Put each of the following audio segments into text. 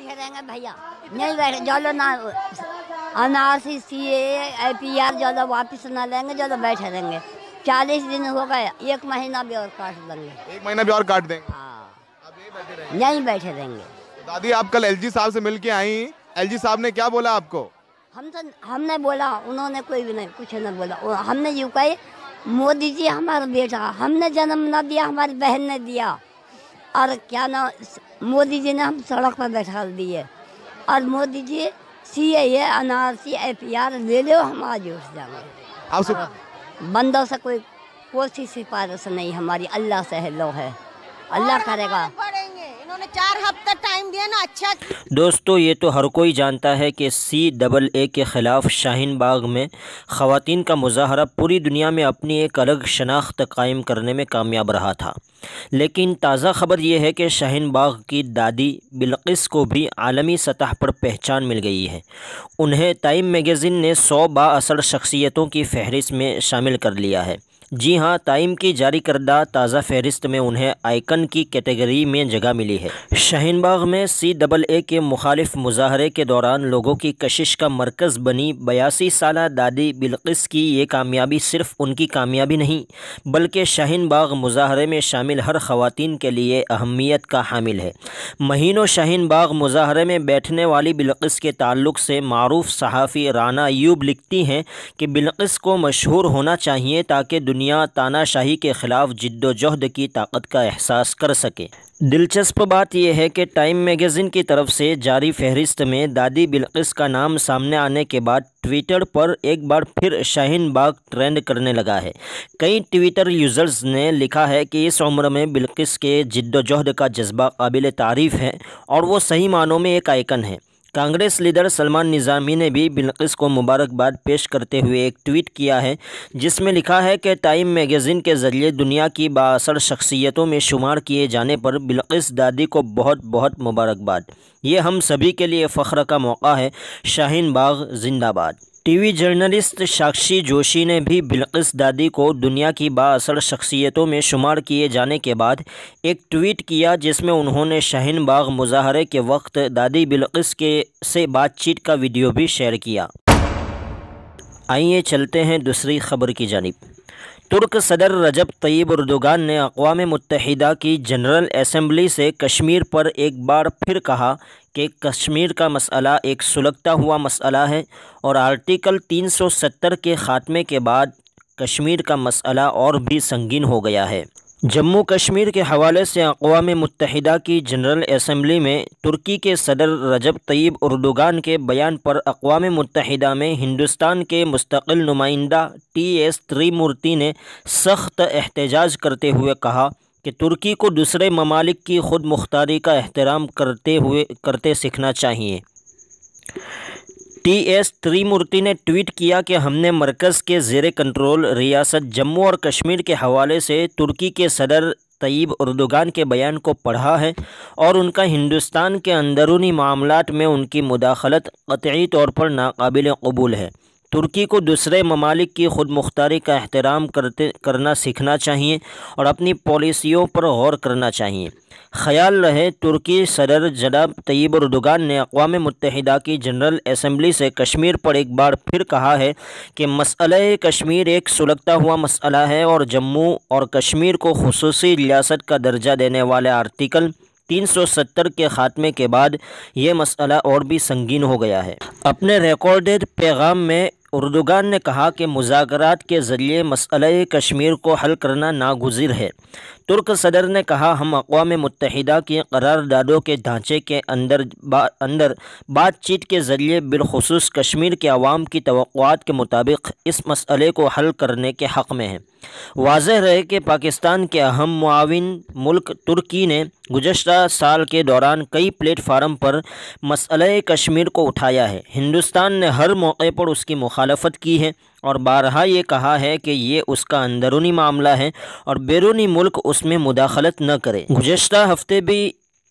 बैठे रहेंगे भैया नहीं बैठे जलो ना अनासी सी ए पी आर ज्यादा वापिस ना लेंगे ज्यादा बैठे रहेंगे चालीस दिन हो गए एक महीना भी और काट देंगे एक महीना भी और काट देंगे हाँ बैठे रहेंगे तो दादी आप कल एलजी साहब से मिल के आई एलजी साहब ने क्या बोला आपको हम तो हमने बोला उन्होंने कोई भी नहीं कुछ नहीं बोला हमने यू कही मोदी जी हमारा बेटा हमने जन्म ना दिया हमारी बहन ने दिया और क्या नाम मोदी जी ने हम सड़क पर बैठा दिए और Modi ji C A R C F P R ले लो हम आज उठ जाएंगे बंदों से कोई कोशिश सिफारिश नहीं हमारी अल्लाह से है लो है अल्लाह करेगा चार हफ्ता टाइम दिया ना अच्छा दोस्तों ये तो हर कोई जानता है कि सी डबल ए के ख़िलाफ़ शाहीन बाग में ख़वान का मुजाहरा पूरी दुनिया में अपनी एक अलग शनाख्त कायम करने में कामयाब रहा था लेकिन ताज़ा खबर यह है कि शाहीन बाग की दादी बिलकिस को भी आलमी सतह पर पहचान मिल गई है उन्हें टाइम मैगज़ीन ने सौ बासर शख्सियतों की फहरिस्त में शामिल कर लिया है जी हाँ टाइम की जारी करदा ताज़ा फहरिस्त में उन्हें आइकन की कैटेगरी में जगह मिली है शाहीनबाग में सी डबल ए के मुखालिफ मुजाहरे के दौरान लोगों की कशिश का मरकज़ बनी बयासी साल दादी बिलकिस की ये कामयाबी सिर्फ उनकी कामयाबी नहीं बल्कि शाहीनबाग मुजाहरे में शामिल हर खवतिन के लिए अहमियत का हामिल है महीनों शाहीनबाग मुजाहरे में बैठने वाली बिलकिस के ताल्लुक़ से मरूफ सहाफ़ी राना यूब लिखती हैं कि बिलक़स को मशहूर होना चाहिए ताकि दुनिया तानाशाही के ख़िलाफ़ जद्दोजहद की ताकत का एहसास कर सके दिलचस्प बात यह है कि टाइम मैगज़ीन की तरफ से जारी फहरिस्त में दादी बिलकिस का नाम सामने आने के बाद ट्विटर पर एक बार फिर शाहीन बाग ट्रेंड करने लगा है कई ट्विटर यूज़र्स ने लिखा है कि इस उम्र में बिल्किस के जद्दोजहद का जज्बा काबिल तारीफ़ है और वो सही मानों में एक आइकन है कांग्रेस लीडर सलमान निज़ामी ने भी बिलकिस को मुबारकबाद पेश करते हुए एक ट्वीट किया है जिसमें लिखा है कि टाइम मैगज़ीन के ज़रिए दुनिया की बासर शख्सियतों में शुमार किए जाने पर बिलकिस दादी को बहुत बहुत मुबारकबाद ये हम सभी के लिए फ़ख्र का मौका है शाहीन बाग जिंदाबाद टीवी जर्नलिस्ट साक्षी जोशी ने भी बिलकिस दादी को दुनिया की बासर शख्सियतों में शुमार किए जाने के बाद एक ट्वीट किया जिसमें उन्होंने शहन बाग मुजाहरे के वक्त दादी बिलकिस के से बातचीत का वीडियो भी शेयर किया आइए चलते हैं दूसरी खबर की जानब तुर्क सदर रजब तयब उर्दोगान ने अकवा मुतहदा की जनरल असम्बली से कश्मीर पर एक बार फिर कहा कि कश्मीर का मसला एक सुलगता हुआ मसला है और आर्टिकल 370 के ख़ात्मे के बाद कश्मीर का मसला और भी संगीन हो गया है जम्मू कश्मीर के हवाले से अकवा मुतहदा की जनरल असम्बली में तुर्की के सदर रजब तयब उर्दुगान के बयान पर अकवा मुतहदा में हिंदुस्तान के मुस्तकिल नुमाइंदा टी एस त्रिमूर्ति ने सख्त एहतजाज करते हुए कहा कि तुर्की को दूसरे ममालिक की खुद मुख्तारी का एहतराम करते हुए करते सीखना चाहिए टी एस त्रिमूर्ति ने ट्वीट किया कि हमने मरकज़ के जेर कंट्रोल रियासत जम्मू और कश्मीर के हवाले से तुर्की के सदर तयब उर्दुगान के बयान को पढ़ा है और उनका हिंदुस्तान के अंदरूनी मामलों में उनकी मुदाखलत कतई तौर पर नाकबिल कबूल है तुर्की को दूसरे ममालिक की खुद मुख्तारी का अहतराम करते करना सीखना चाहिए और अपनी पॉलिसियों पर गौर करना चाहिए ख्याल रहे तुर्की सदर जनाब तयब उर्दगान ने अकवा मुतहदा की जनरल असम्बली से कश्मीर पर एक बार फिर कहा है कि मसल कश्मीर एक सुलगता हुआ मसला है और जम्मू और कश्मीर को खसूस रियासत का दर्जा देने वाले आर्टिकल 370 के ख़ात्मे के बाद ये मसला और भी संगीन हो गया है अपने रिकॉर्डेड पैगाम में उर्दोगान ने कहा कि मुजाकरात के ज़रिए मसले कश्मीर को हल करना नागुजर है तुर्क सदर ने कहा हम अकवा मुतहदा की करारदादों के ढांचे के अंदर बा, अंदर बातचीत के ज़रिए बिलखसूस कश्मीर के आवाम की तो के मुताबिक इस मसले को हल करने के हक़ में है वाज रहे कि पाकिस्तान के अहम मुआवन मुल्क तुर्की ने गुजशत साल के दौरान कई प्लेटफार्म पर मसल कश्मीर को उठाया है हिंदुस्तान ने हर मौके पर उसकी मुख मुखालफत की है और बारहा ये कहा है कि ये उसका अंदरूनी मामला है और बैरूनी मुल्क उसमें मुदाखलत न करे गुजशत हफ्ते भी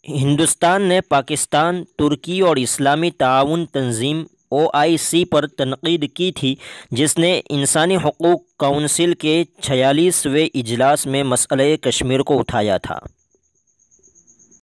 हिंदुस्तान ने पाकिस्तान तुर्की और इस्लामी ताउन तंजीम ओ आई सी पर तनकीद की थी जिसने इंसानी हकूक़ काउंसिल के छियालीसवें इजलास में मसले कश्मीर को उठाया था